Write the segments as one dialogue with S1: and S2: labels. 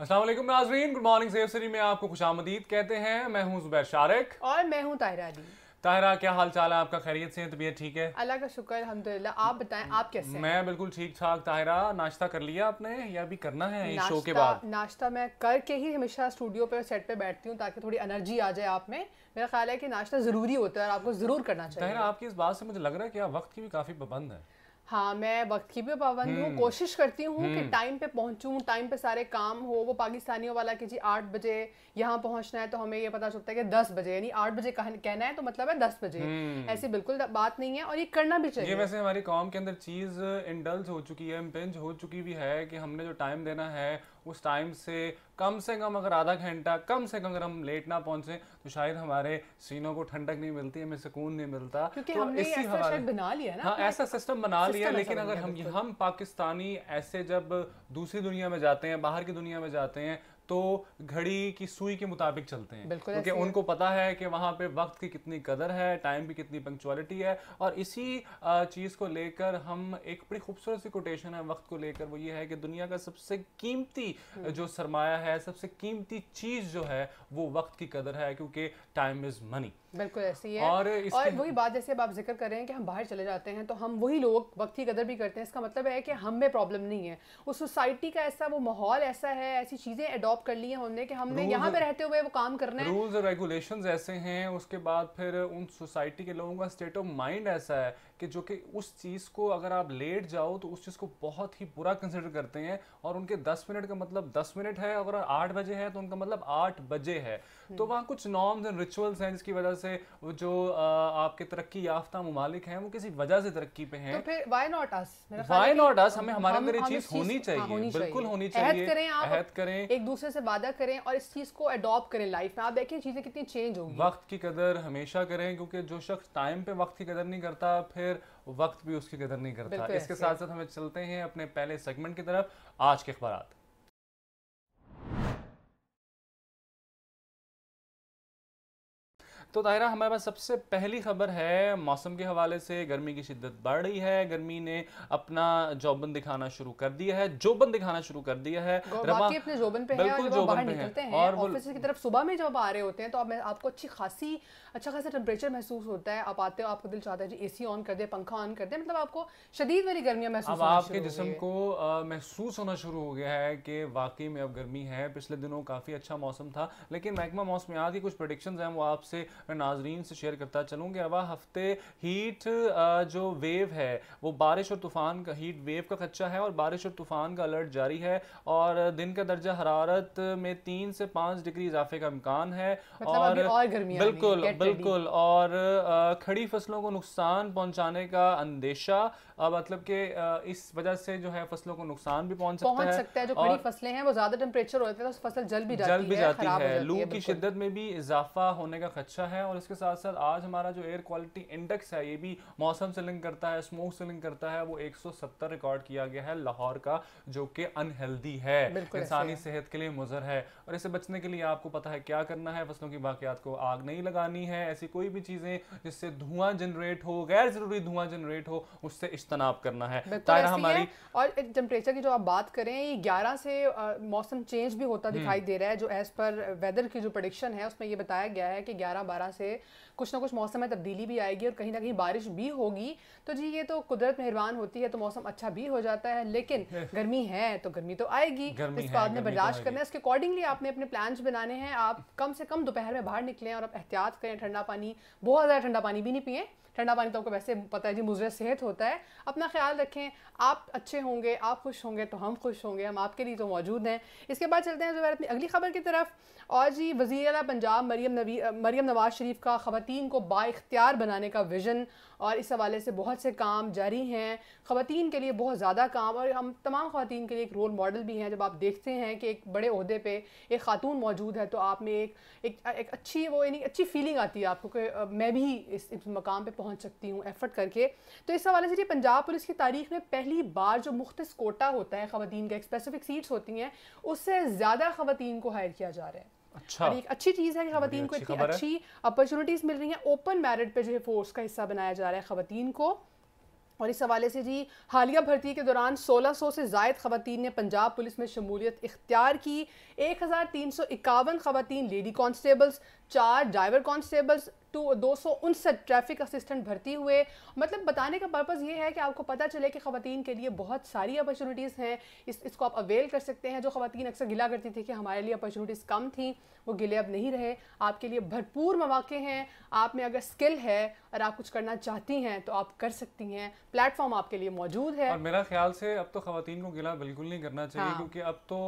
S1: असलम नाजरीन good morning safe सरी में आपको खुश कहते हैं मैं हूँ जुबैर शारिक
S2: और मैं हूँ ताहिरा दी
S1: ताहरा क्या हाल चाल है आपका खैरियत से तबीयत ठीक है
S2: अल्लाह का शुक्र अलहमदिल्ला आप बताएं आप कैसे हैं? मैं
S1: बिल्कुल ठीक ठाक ताहरा नाश्ता कर लिया आपने या अभी करना है इस शो के बाद
S2: नाश्ता मैं करके ही हमेशा स्टूडियो पे सेट पे बैठती हूँ ताकि थोड़ी एनर्जी आ जाए आप में मेरा ख्याल है कि नाश्ता ज़रूरी होता है और आपको ज़रूर करना चाहिए
S1: आपकी इस बात से मुझे लग रहा है कि आप वक्त की भी काफ़ी पाबंद है
S2: हाँ मैं वक्त की भी पाबंद हूँ हम्म। कोशिश करती हूँ कि टाइम हम्म। पे पहुंचूँ टाइम पे सारे काम हो वो पाकिस्तानियों वाला कि जी आठ बजे यहाँ पहुँचना है तो हमें ये पता चलता है कि दस बजे यानी आठ बजे कहना है तो मतलब है दस बजे हम्म। ऐसी बिल्कुल बात नहीं है और ये करना भी चाहिए ये वैसे
S1: हमारी कॉम के अंदर चीज़ इंडल्स हो चुकी है इम्पेंज हो चुकी भी है कि हमने जो टाइम देना है उस टाइम से कम से कम अगर आधा घंटा कम से कम अगर हम लेट ना पहुंचे तो शायद हमारे सीनों को ठंडक नहीं मिलती हमें सुकून नहीं मिलता क्योंकि तो हमने ऐसा हमारे
S2: बना लिया ना हाँ ऐसा
S1: सिस्टम बना लिया लेकिन अगर हम हम पाकिस्तानी ऐसे जब दूसरी दुनिया में जाते हैं बाहर की दुनिया में जाते हैं तो घड़ी की सुई के मुताबिक चलते हैं क्योंकि उनको पता है कि वहाँ पे वक्त की कितनी कदर है टाइम की कितनी पंक्चुअलिटी है और इसी चीज़ को लेकर हम एक बड़ी खूबसूरत सी कोटेशन है वक्त को लेकर वो ये है कि दुनिया का सबसे कीमती हम्म। जो सरमाया है सबसे कीमती चीज़ जो है वो वक्त की कदर है क्योंकि टाइम इज़ मनी
S2: बिल्कुल ऐसी है और, और वही बात जैसे अब आप जिक्र कर रहे हैं कि हम बाहर चले जाते हैं तो हम वही लोग वक्त की कदर भी करते हैं इसका मतलब है कि हम में प्रॉब्लम नहीं है उस सोसाइटी का ऐसा वो माहौल ऐसा है ऐसी चीज़ें अडॉप्ट कर ली हैं हमने कि हमने यहाँ पे रहते हुए वो काम करना है
S1: रूल्स रेगुलेशन ऐसे हैं उसके बाद फिर उन सोसाइटी के लोगों का स्टेट ऑफ माइंड ऐसा है कि जो कि उस चीज़ को अगर आप लेट जाओ तो उस चीज़ को बहुत ही बुरा कंसिडर करते हैं और उनके दस मिनट का मतलब दस मिनट है अगर आठ बजे है तो उनका मतलब आठ बजे है तो हम्म। वहाँ कुछ नॉर्म्स एंड रिचुअल्स हैं जिसकी वजह से जो आपके तरक्की याफ्ता ममालिक हैं वो किसी वजह से तरक्की पे हैं तो
S2: फिर why not us why not us हमें हमारे अंदर ये चीज़ होनी हाँ, चाहिए बिल्कुल होनी चाहिए अहद करें एक दूसरे से वादा करें और इस चीज़ को अडॉप्ट करें लाइफ में आप देखिए चीज़ें कितनी चेंज होगी
S1: वक्त की कदर हमेशा करें क्योंकि जो शख्स टाइम पे वक्त की कदर नहीं करता फिर फिर वक्त भी उसकी कदर नहीं करता इसके साथ साथ हमें चलते हैं अपने पहले सेगमेंट की तरफ आज के अखबार तो दायरा हमारे पास सबसे पहली खबर है मौसम के हवाले से गर्मी की शिद्दत बढ़ रही है गर्मी ने अपना जौबन दिखाना शुरू कर दिया है जोबन दिखाना शुरू कर दिया है अपने
S2: जोबन पे बिल्कुल जोबन पे निकलते हैं और ऑफिस की तरफ सुबह में जब आ रहे होते हैं तो आपको अच्छी खासी अच्छा खासा टेम्परेचर महसूस होता है आप आते हो आपको दिल चाहता है जी एसी ऑन कर दे पंखा ऑन कर दे मतलब आपको शदीद वाली गर्मियाँ महसूस आपके जिसम
S1: को महसूस होना शुरू हो गया है कि वाकई में अब गर्मी है पिछले दिनों काफ़ी अच्छा मौसम था लेकिन महकमा मौसमियात की कुछ प्रोडिक्शन हैं वो आपसे नाजरीन से शेयर करता चलूँ कि हफ्ते हीट जो वेव है वो बारिश और तूफ़ान का हीट वेव का खच्चा है और बारिश और तूफ़ान का अलर्ट जारी है और दिन का दर्जा हरारत में तीन से पाँच डिग्री इजाफे का इम्कान है मतलब और, और बिल्कुल बिल्कुल और खड़ी फसलों को नुकसान पहुँचाने का अंदेशा मतलब कि इस वजह से जो है फसलों को नुकसान भी पहुंच सकता, पहुंच सकता है जो खड़ी
S2: फसलें हैं वो ज़्यादा टेम्परेचर होते हैं तो फसल जल भी जाती जल भी जाती है लू की
S1: शिद्दत में भी इजाफा होने का खदशा होता है और इसके साथ साथ आज हमारा जो एयर क्वालिटी इंडेक्स है ये भी मौसम से लिंक करता है स्मोक से लिंक करता है वो 170 रिकॉर्ड किया गया है लाहौर का जो कि अनहेल्दी है इंसानी सेहत के लिए मुजर है और इसे बचने के लिए आपको पता है क्या करना है फसलों की बाकियात को आग नहीं लगानी है ऐसी कोई भी चीज़ें जिससे धुआं जनरेट हो गैर ज़रूरी धुआं जनरेट हो उससे इज्तनाब करना है तारा हमारी
S2: और टेम्परेचर की जो आप बात करें ये ग्यारह से मौसम चेंज भी होता हम्म। दिखाई दे रहा है जो एज़ पर वेदर की जो प्रोडिक्शन है उसमें ये बताया गया है कि ग्यारह दोबारा से कुछ ना कुछ मौसम में तब्दीली भी आएगी और कहीं ना कहीं बारिश भी होगी तो जी ये तो कुदरत मेहरबान होती है तो मौसम अच्छा भी हो जाता है लेकिन हम्म। गर्मी है तो गर्मी तो आएगी इसको तो आपने बर्दाश्त करना है इसके अकॉर्डिंगली आपने अपने प्लान बनाने हैं आप कम से कम दोपहर में बाहर निकलें और आप एहतियात करें ठंडा पानी बहुत ज़्यादा ठंडा पानी भी नहीं पिए ठंडा पानी तो आपको वैसे पता है जी मुझे सेहत होता है अपना ख्याल रखें आप अच्छे होंगे आप खुश होंगे तो हम खुश होंगे हम आपके लिए तो मौजूद हैं इसके बाद चलते हैं जो अपनी अगली खबर की तरफ और जी वजी अला पंजाब मरीम नबी मरीम नवाज नवाज़ शरीफ का ख़वान को बाख्तियार बनाने का विज़न और इस हवाले से बहुत से काम जारी हैं ख़वान के लिए बहुत ज़्यादा काम और हम तमाम ख़वान के लिए एक रोल मॉडल भी हैं जब आप देखते हैं कि एक बड़े अहदे पर एक खातून मौजूद है तो आप में एक एक, एक अच्छी वो यानी अच्छी फीलिंग आती है आपको कि मैं भी इस, इस मकाम पर पहुँच सकती हूँ एफ़र्ट करके तो इस हवाले से जी पंजाब पुलिस की तारीख में पहली बार जो मुख्त कोटा होता है ख़वान का एक स्पेसिफिक सीट्स होती हैं उससे ज़्यादा ख़वान को हायर किया जा रहा है अच्छा एक अच्छी चीज़ है कि खातन को इतनी अच्छी अपॉर्चुनिटीज़ मिल रही हैं ओपन मैरिट पे जो है फोर्स का हिस्सा बनाया जा रहा है खातन को और इस हवाले से जी हालिया भर्ती के दौरान 1600 से जायद खवतान ने पंजाब पुलिस में शमूलियत इख्तियार की एक हज़ार तीन सौ इक्यावन खवतान लेडी कॉन्स्टेबल्स चार ड्राइवर कॉन्स्टेबल्स टू दो सौ उनसठ ट्रैफिक असिस्टेंट भर्ती हुए मतलब बताने का पर्पज़ ये है कि आपको पता चले कि ख़वान के लिए बहुत सारी अपॉर्चुनिटीज़ हैं इस इसको आप अवेल कर सकते हैं जो ख़वान अक्सर गिला करती थी कि हमारे लिए अपॉर्चुनिटीज़ कम थी वो गिले अब नहीं रहे आपके लिए भरपूर मौाक़े हैं आप में अगर स्किल है और आप कुछ करना चाहती हैं तो आप कर सकती हैं प्लेटफॉर्म आपके लिए मौजूद है और
S1: मेरा ख्याल से अब तो ख़वान को गिला बिल्कुल नहीं करना चाहिए हाँ। क्योंकि अब तो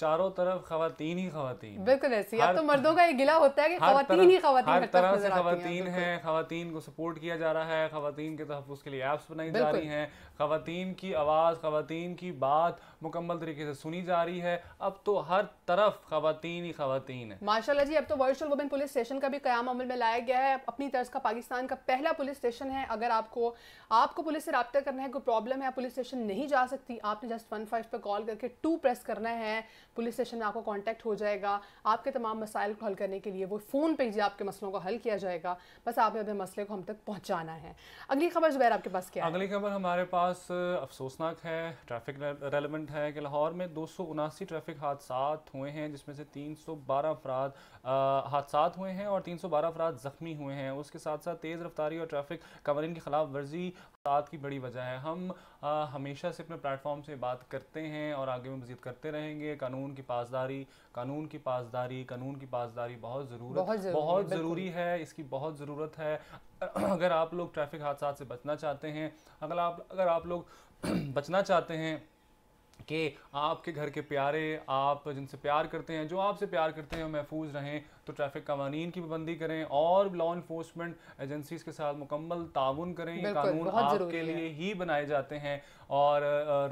S1: चारों तरफ खातन ही खातन बिल्कुल ऐसी अब तो मर्दों
S2: का ये गिला होता है कि खातन ही खातन हर तरह से खातन
S1: है खातन को सपोर्ट किया जा रहा है खातन के तहफ़ के लिए ऐप्स बनाई जा रही हैं खातन की आवाज़ खातन की बात मुकम्मल तरीके से सुनी जा रही है अब तो हर तरफ खातन ही खातन है
S2: माशा जी अब तो वर्चुअल वुमेन पुलिस स्टेशन का भी क्याम अमल में लाया गया है अपनी तर्ज का पाकिस्तान का पहला पुलिस स्टेशन है अगर आपको आपको पुलिस से रबता करना है कोई प्रॉब्लम है पुलिस स्टेशन नहीं जा सकती आपने जस्ट वन फाइव पर कॉल करके टू प्रेस करना है पुलिस स्टेशन में आपको कॉन्टैक्ट हो जाएगा आपके तमाम मसाइल को हल करने के लिए वो फ़ोन पर ही आपके मसलों को हल किया जाएगा बस आपने अपने मसले को हम तक पहुँचाना है अगली खबर जुबैर आपके पास क्या अगली
S1: खबर हमारे पास अफसोसनाक है ट्रैफिक रेलिवेंट इंसिडेंट है कि लाहौर में दो ट्रैफिक हादसा हुए हैं जिसमें से 312 अफराद हादसा हुए हैं और 312 अफराद ज़ख्मी हुए हैं उसके साथ साथ तेज़ रफ्तारी और ट्रैफिक कवरिंग के खिलाफ वर्जी की बड़ी वजह है हम आ, हमेशा से अपने प्लेटफॉर्म से बात करते हैं और आगे में मजीद करते रहेंगे कानून की पासदारी कानून की पासदारी कानून की पासदारी बहुत ज़रूरत बहुत ज़रूरी, बहुत ज़रूरी है इसकी बहुत ज़रूरत है अगर आप लोग ट्रैफिक हादसा से बचना चाहते हैं अगर आप अगर आप लोग बचना चाहते हैं कि आपके घर के प्यारे आप जिनसे प्यार करते हैं जो आपसे प्यार करते हैं महफूज रहें तो ट्रैफिक कवानीन की पाबंदी करें और लॉ इन्फोर्समेंट एजेंसीज के साथ मुकम्मल ताउन करें ये कानून आपके लिए ही बनाए जाते हैं और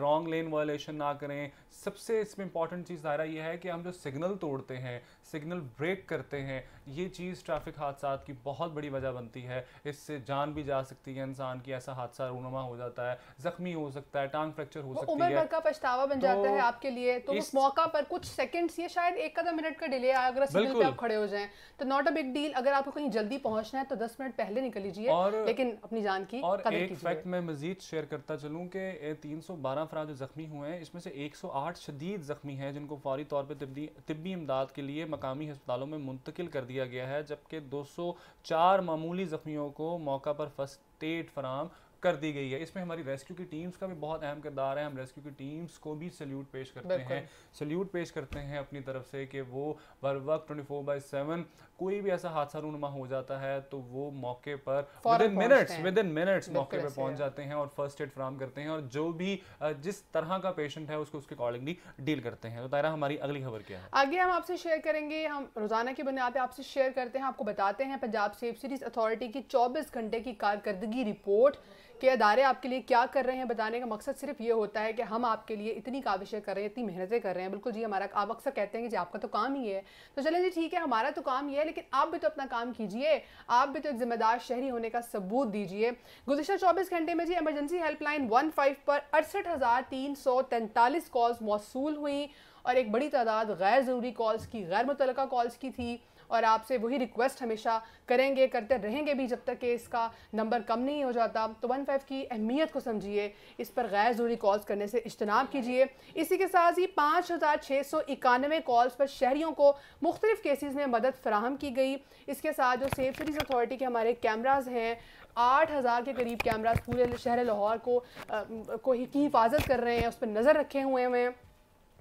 S1: रॉन्ग लेन वायलेशन ना करें सबसे इसमें इंपॉर्टेंट चीज़ दायरा यह है कि हम जो सिग्नल तोड़ते हैं सिग्नल ब्रेक करते हैं ये चीज़ ट्रैफिक हादसा की बहुत बड़ी वजह बनती है इससे जान भी जा सकती है इंसान की ऐसा हादसा रूनमा हो जाता है जख्मी हो सकता है टांग फ्रैक्चर हो सकता है
S2: का पछतावा बन तो जाता है आपके लिए तो उस मौका पर कुछ सेकंड्स ये शायद एक आधा मिनट का डिले आया अगर आप खड़े हो जाएं तो नॉट अ बिग डील अगर आपको कहीं जल्दी पहुंचना है तो दस मिनट पहले निकल लीजिए लेकिन अपनी जान की और एक फैक्ट
S1: मैं मजीद शेयर करता चलूँ कि तीन सौ बारह जो जख्मी हुए हैं इसमें से एक सौ आठ शदीद जख्मी हैं जिनको फौरी तौर पर तबी इमदाद के लिए मकामी हस्पतालों में मुंतकिल कर दिया गया है जबकि दो सौ चार मामूली जख्मियों को मौका पर फर्स्ट एड फराम कर दी गई है इसमें हमारी रेस्क्यू की टीम्स का भी बहुत अहम किरदार है हम रेस्क्यू की टीम्स को भी सल्यूट पेश करते हैं सल्यूट पेश करते हैं अपनी तरफ से कि वो बर वक्त ट्वेंटी फोर बाई सेवन कोई भी ऐसा हादसा रूनमा हो जाता है तो वो मौके पर within minutes within minutes मौके पर पहुंच जाते हैं और फर्स्ट एड फ्राहम करते हैं और जो भी जिस तरह का पेशेंट है उसको उसके अकॉर्डिंगली डील करते हैं तो तारा हमारी अगली खबर क्या है
S2: आगे हम आपसे शेयर करेंगे हम रोजाना की बुनियाद पर आपसे शेयर करते हैं आपको बताते हैं पंजाब सेफ सिटीज अथॉरिटी की चौबीस घंटे की कारकर्दगी रिपोर्ट कि अदारे आपके लिए क्या कर रहे हैं बताने का मकसद सिर्फ ये होता है कि हम आपके लिए इतनी काविशें कर रहे हैं इतनी मेहनतें कर रहे हैं बिल्कुल जी हमारा आप अक्सर कहते हैं कि जी आपका तो काम ही है तो चले जी ठीक है हमारा तो काम ही है लेकिन आप भी तो अपना काम कीजिए आप भी तो एक जिम्मेदार शहरी होने का सबूत दीजिए गुजशत चौबीस घंटे में जी एमरजेंसी हेल्पलाइन वन फाइव पर अड़सठ हज़ार तीन सौ तैंतालीस कॉल्स मौसू हुई और एक बड़ी तादाद गैर ज़रूरी कॉल्स की गैर मुतल कॉल्स की थी और आपसे वही रिक्वेस्ट हमेशा करेंगे करते रहेंगे भी जब तक कि इसका नंबर कम नहीं हो जाता तो वन फाइव की अहमियत को समझिए इस पर गैर ज़रूरी कॉल्स करने से इज्तनाब कीजिए इसी के साथ ही पाँच हज़ार छः सौ इक्यानवे कॉल्स पर शहरीों को मुख्तलिफ़ केसेस में मदद फराहम की गई इसके साथ जो सेफ सिटीज़ अथॉरिटी के हमारे कैमराज हैं आठ हज़ार के करीब कैमराज पूरे शहर लाहौर को आ, को ही की हिफाजत कर रहे हैं उस पर नज़र रखे हुए हैं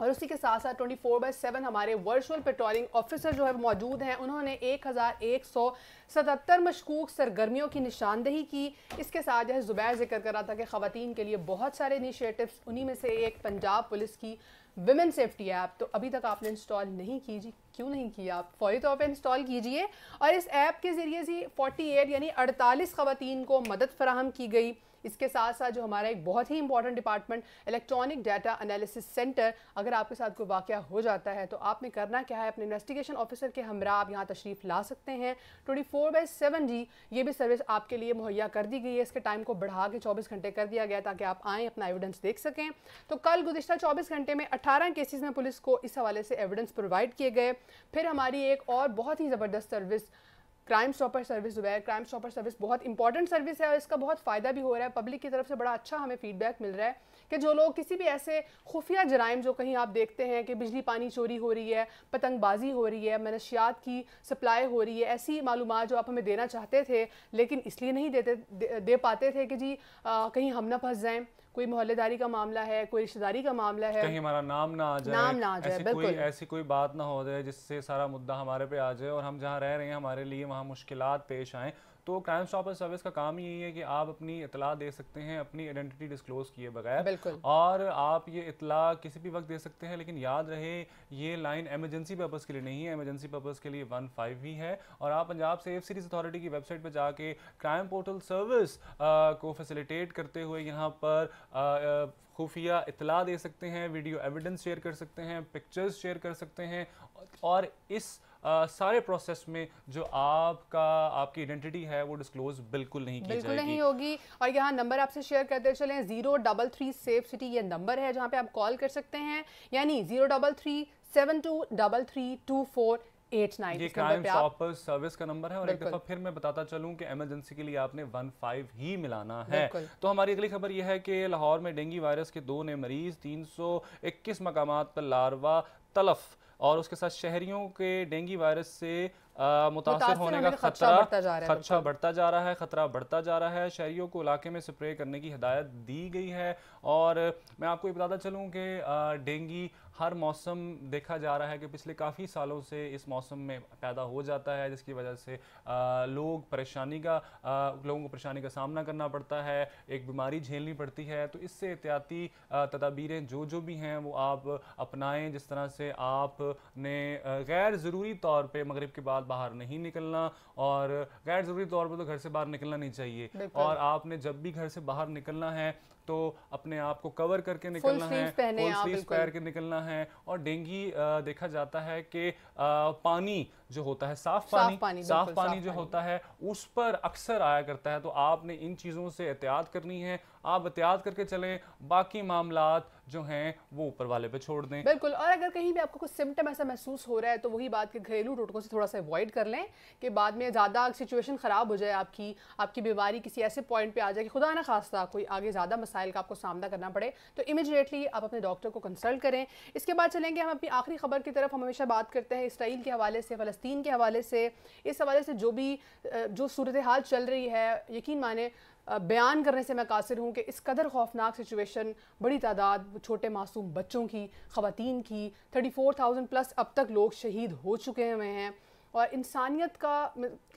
S2: और उसी के साथ साथ ट्वेंटी फोर बाई सेवन हमारे वर्चुअल पेट्रोलिंग ऑफिसर जो है मौजूद हैं उन्होंने एक हज़ार एक सौ सतहत्तर मशकूक सरगर्मियों की निशानदही की इसके साथ जो है ज़ुबैर जिक्र कर रहा था कि ख़वान के लिए बहुत सारे इनिशिएटिव्स उन्हीं में से एक पंजाब पुलिस की विमेन सेफ्टी ऐप तो अभी तक आपने इंस्टॉल नहीं की जी क्यों नहीं किया आप फौरी तौर पर इंस्टॉल कीजिए और इस ऐप के ज़रिए से 48 यानी 48 ख़वान को मदद फराहम की गई इसके साथ साथ जो हमारा एक बहुत ही important department electronic data analysis centre अगर आपके साथ कोई वाक़ हो जाता है तो आपने करना क्या है अपने इन्वेस्टिगेशन ऑफिसर के हमरा आप यहाँ तशरीफ़ ला सकते हैं ट्वेंटी फोर बाई सेवन जी ये भी सर्विस आपके लिए मुहैया कर दी गई है इसके टाइम को बढ़ा के चौबीस घंटे कर दिया गया ताकि आप आएँ अपना एविडेंस देख सकें तो कल गुजशत चौबीस घंटे में अठारह केसेज में पुलिस को इस हवाले से एविडेंस प्रोवाइड किए गए फिर हमारी एक और बहुत ही ज़बरदस्त सर्विस क्राइम स्टॉपर सर्विस जो है क्राइम स्टॉपर सर्विस बहुत इंपॉर्टेंट सर्विस है और इसका बहुत फ़ायदा भी हो रहा है पब्लिक की तरफ से बड़ा अच्छा हमें फीडबैक मिल रहा है कि जो लोग किसी भी ऐसे खुफिया जराइम जो कहीं आप देखते हैं कि बिजली पानी चोरी हो रही है पतंगबाजी हो रही है मनशियात की सप्लाई हो रही है ऐसी मालूम जो आप हमें देना चाहते थे लेकिन इसलिए नहीं देते दे, दे पाते थे कि जी आ, कहीं हम ना फंस जाएँ कोई मोहल्लेदारी का मामला है कोई रिश्तेदारी का मामला है कहीं
S1: हमारा नाम ना आ जाए नाम ना आ जाए बिल्कुल कोई, ऐसी कोई बात ना हो जाए जिससे सारा मुद्दा हमारे पे आ जाए और हम जहाँ रह रहे हैं हमारे लिए वहाँ मुश्किल पेश आए तो क्राइम स्टॉपर सर्विस का काम यही है कि आप अपनी इतला दे सकते हैं अपनी आइडेंटिटी डिस्क्लोज किए बगैर और आप ये इतला किसी भी वक्त दे सकते हैं लेकिन याद रहे ये लाइन एमरजेंसी पर्पज़ के लिए नहीं है एमरजेंसी पर्पज़ के लिए वन फाइव ही है और आप पंजाब सेफ सीरीज अथॉरिटी की वेबसाइट पर जाके क्राइम पोर्टल सर्विस को फैसिलिटेट करते हुए यहाँ पर खुफिया इतला दे सकते हैं वीडियो एविडेंस शेयर कर सकते हैं पिक्चर्स शेयर कर सकते हैं और इस आ, सारे प्रोसेस में जो आपका आपकी आइडेंटिटी है वो डिस्क्लोज बिल्कुल नहीं की बिल्कुल नहीं
S2: होगी और यहाँ नंबर आपसे शेयर करते चले zero double three safe city ये नंबर है जहाँ पे आप कॉल कर सकते हैं यानी zero double three seven two double three two four ये क्राइम स्टॉपर
S1: सर्विस का नंबर है और एक दफा फिर मैं बताता चलूं कि इमरजेंसी के लिए आपने वन फाइव ही मिलाना है तो हमारी अगली खबर यह है कि लाहौर में डेंगू वायरस के दो नए मरीज तीन सौ इक्कीस मकाम पर लार्वा तलफ और उसके साथ शहरियों के डेंगू वायरस से मुतासर होने का खतरा खदशा बढ़ता जा रहा है खतरा बढ़ता जा रहा है शहरीों को इलाके में स्प्रे करने की हदायत दी गई है और मैं आपको ये बताता चलूँ कि डेंगी हर मौसम देखा जा रहा है कि पिछले काफ़ी सालों से इस मौसम में पैदा हो जाता है जिसकी वजह से लोग परेशानी का लोगों को परेशानी का सामना करना पड़ता है एक बीमारी झेलनी पड़ती है तो इससे एहतियाती तदाबीरें जो जो भी हैं वो आप अपनाएं जिस तरह से आपने गैर ज़रूरी तौर पर मगरब के बाद बाहर नहीं निकलना और गैर ज़रूरी तौर पर तो घर से बाहर निकलना नहीं चाहिए और आपने जब भी घर से बाहर निकलना है तो अपने आप को कवर करके निकलना है फुल स्लीव पहन के निकलना है और डेंगू देखा जाता है कि पानी जो होता है साफ पानी साफ पानी, साफ पानी, पानी जो होता है उस पर अक्सर आया करता है तो आपने इन चीज़ों से एहतियात करनी है आप एहतियात करके चलें बाकी मामला जो हैं वो ऊपर वाले पे छोड़ दें बिल्कुल
S2: और अगर कहीं भी आपको कुछ सिम्टम ऐसा महसूस हो रहा है तो वही बात कि घरेलू टोटकों से थोड़ा सा अवॉइड कर लें कि बाद में ज़्यादा सिचुएशन ख़राब हो जाए आपकी आपकी बीमारी किसी ऐसे पॉइंट पर आ जाए कि खुदा ना खासा कोई आगे ज़्यादा मसाइल का आपको सामना करना पड़े तो इमीजिएटली आप अपने डॉक्टर को कंसल्ट करें इसके बाद चलेंगे हम अपनी आखिरी खबर की तरफ हम हमेशा बात करते हैं इसराइल के हवाले से फ़लस्तीन के हवाले से इस हवाले से जो भी जो सूरत हाल चल रही है यकीन माने बयान करने से मैं कासिर हूँ कि इस कदर खौफनाक सिचुएशन बड़ी तादाद छोटे मासूम बच्चों की ख़वान की थर्टी फोर थाउजेंड प्लस अब तक लोग शहीद हो चुके हुए हैं और इंसानियत का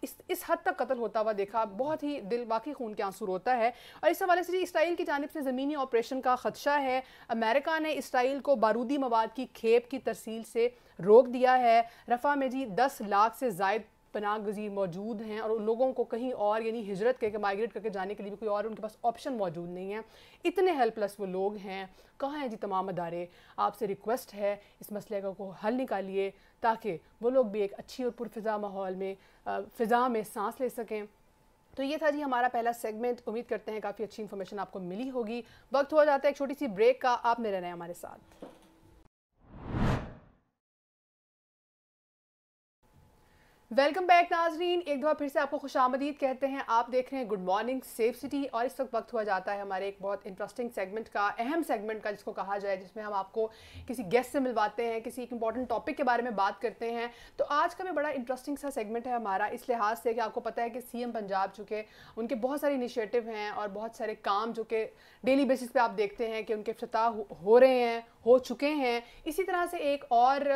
S2: इस इस हद तक कत्ल होता हुआ देखा बहुत ही दिल बाकी खून के आंसू होता है और इस हवाले से जी इसराइल की जानब से ज़मीनी ऑपरेशन का खदशा है अमेरिका ने इसराइल को बारूदी मवाद की खेप की तरसील से रोक दिया है रफ़ा में जी दस लाख से जायद पनाह गजी मौजूद हैं और उन लोगों को कहीं और यानी हिजरत करके माइग्रेट करके जाने के लिए भी कोई और उनके पास ऑप्शन मौजूद नहीं है इतने हेल्पलेस वो लोग हैं कहाँ हैं जी तमाम अदारे आपसे रिक्वेस्ट है इस मसले का को हल निकालिए ताकि वो लोग भी एक अच्छी और पुरफ़ा माहौल में फ़िज़ा में सांस ले सकें तो ये था जी हमारा पहला सेगमेंट उम्मीद करते हैं काफ़ी अच्छी इन्फॉर्मेशन आपको मिली होगी वक्त हो जाता है एक छोटी सी ब्रेक का आप मेरे रहें हमारे साथ वेलकम बैक नाजरीन एक दफ़ा फिर से आपको खुश आमदीद कहते हैं आप देख रहे हैं गुड मॉर्निंग सेफ सिटी और इस वक्त वक्त हुआ जाता है हमारे एक बहुत इंटरेस्टिंग सेगमेंट का अहम सेगमेंट का जिसको कहा जाए जिसमें हम आपको किसी गेस्ट से मिलवाते हैं किसी एक इंपॉर्टेंट टॉपिक के बारे में बात करते हैं तो आज का भी बड़ा इंटरेस्टिंग सा सेगमेंट है हमारा इस लिहाज से कि आपको पता है कि सी एम पंजाब चुके उनके बहुत सारे इनिशिएटिव हैं और बहुत सारे काम जो कि डेली बेसिस पर आप देखते हैं कि उनके अफ्ताह हो रहे हैं हो चुके हैं इसी तरह से एक और